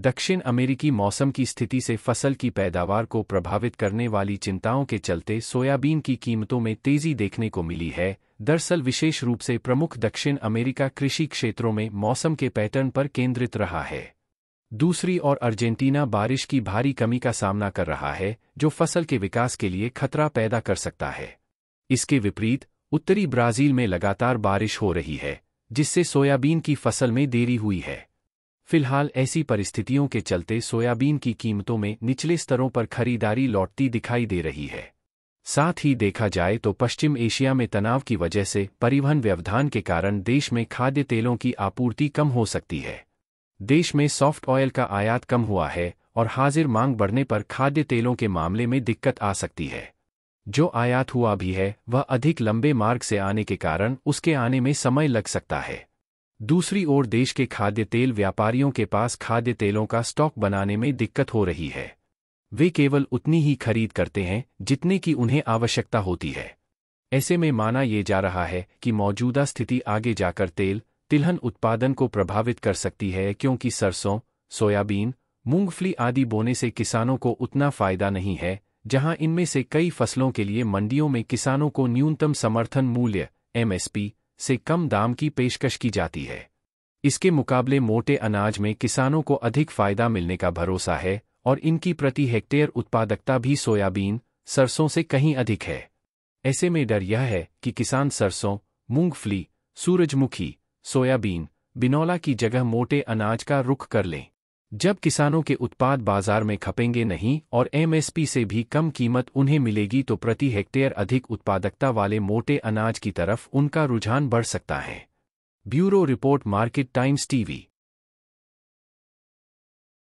दक्षिण अमेरिकी मौसम की स्थिति से फसल की पैदावार को प्रभावित करने वाली चिंताओं के चलते सोयाबीन की कीमतों में तेजी देखने को मिली है दरअसल विशेष रूप से प्रमुख दक्षिण अमेरिका कृषि क्षेत्रों में मौसम के पैटर्न पर केंद्रित रहा है दूसरी ओर अर्जेंटीना बारिश की भारी कमी का सामना कर रहा है जो फसल के विकास के लिए खतरा पैदा कर सकता है इसके विपरीत उत्तरी ब्राजील में लगातार बारिश हो रही है जिससे सोयाबीन की फसल में देरी हुई है फिलहाल ऐसी परिस्थितियों के चलते सोयाबीन की कीमतों में निचले स्तरों पर खरीदारी लौटती दिखाई दे रही है साथ ही देखा जाए तो पश्चिम एशिया में तनाव की वजह से परिवहन व्यवधान के कारण देश में खाद्य तेलों की आपूर्ति कम हो सकती है देश में सॉफ्ट ऑयल का आयात कम हुआ है और हाजिर मांग बढ़ने पर खाद्य तेलों के मामले में दिक्कत आ सकती है जो आयात हुआ भी है वह अधिक लंबे मार्ग से आने के कारण उसके आने में समय लग सकता है दूसरी ओर देश के खाद्य तेल व्यापारियों के पास खाद्य तेलों का स्टॉक बनाने में दिक्कत हो रही है वे केवल उतनी ही खरीद करते हैं जितने की उन्हें आवश्यकता होती है ऐसे में माना यह जा रहा है कि मौजूदा स्थिति आगे जाकर तेल तिलहन उत्पादन को प्रभावित कर सकती है क्योंकि सरसों सोयाबीन मूंगफली आदि बोने से किसानों को उतना फायदा नहीं है जहां इनमें से कई फसलों के लिए मंडियों में किसानों को न्यूनतम समर्थन मूल्य एमएसपी से कम दाम की पेशकश की जाती है इसके मुकाबले मोटे अनाज में किसानों को अधिक फायदा मिलने का भरोसा है और इनकी प्रति हेक्टेयर उत्पादकता भी सोयाबीन सरसों से कहीं अधिक है ऐसे में डर यह है कि किसान सरसों मूंगफली सूरजमुखी सोयाबीन बिनौला की जगह मोटे अनाज का रुख कर लें जब किसानों के उत्पाद बाजार में खपेंगे नहीं और एमएसपी से भी कम कीमत उन्हें मिलेगी तो प्रति हेक्टेयर अधिक उत्पादकता वाले मोटे अनाज की तरफ उनका रुझान बढ़ सकता है bureau report market times TV